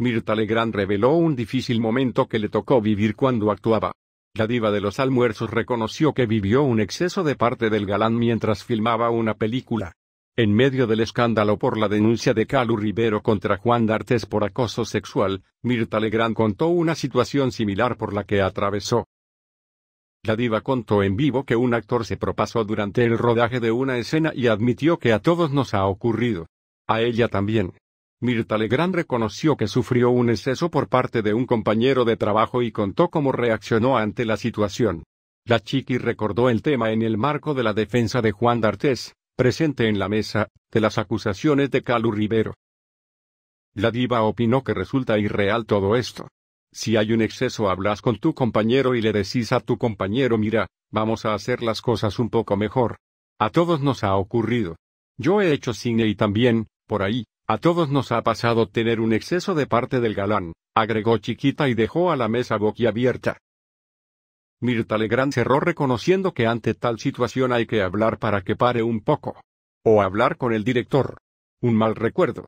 Mirta Legrand reveló un difícil momento que le tocó vivir cuando actuaba. La diva de los almuerzos reconoció que vivió un exceso de parte del galán mientras filmaba una película. En medio del escándalo por la denuncia de Calu Rivero contra Juan D'Artes por acoso sexual, Mirta Legrand contó una situación similar por la que atravesó. La diva contó en vivo que un actor se propasó durante el rodaje de una escena y admitió que a todos nos ha ocurrido. A ella también. Mirta Legrand reconoció que sufrió un exceso por parte de un compañero de trabajo y contó cómo reaccionó ante la situación. La chiqui recordó el tema en el marco de la defensa de Juan D'Artés, presente en la mesa, de las acusaciones de Calu Rivero. La diva opinó que resulta irreal todo esto. Si hay un exceso hablas con tu compañero y le decís a tu compañero mira, vamos a hacer las cosas un poco mejor. A todos nos ha ocurrido. Yo he hecho cine y también, por ahí, a todos nos ha pasado tener un exceso de parte del galán, agregó Chiquita y dejó a la mesa boquiabierta. Mirta Legrand cerró reconociendo que ante tal situación hay que hablar para que pare un poco. O hablar con el director. Un mal recuerdo,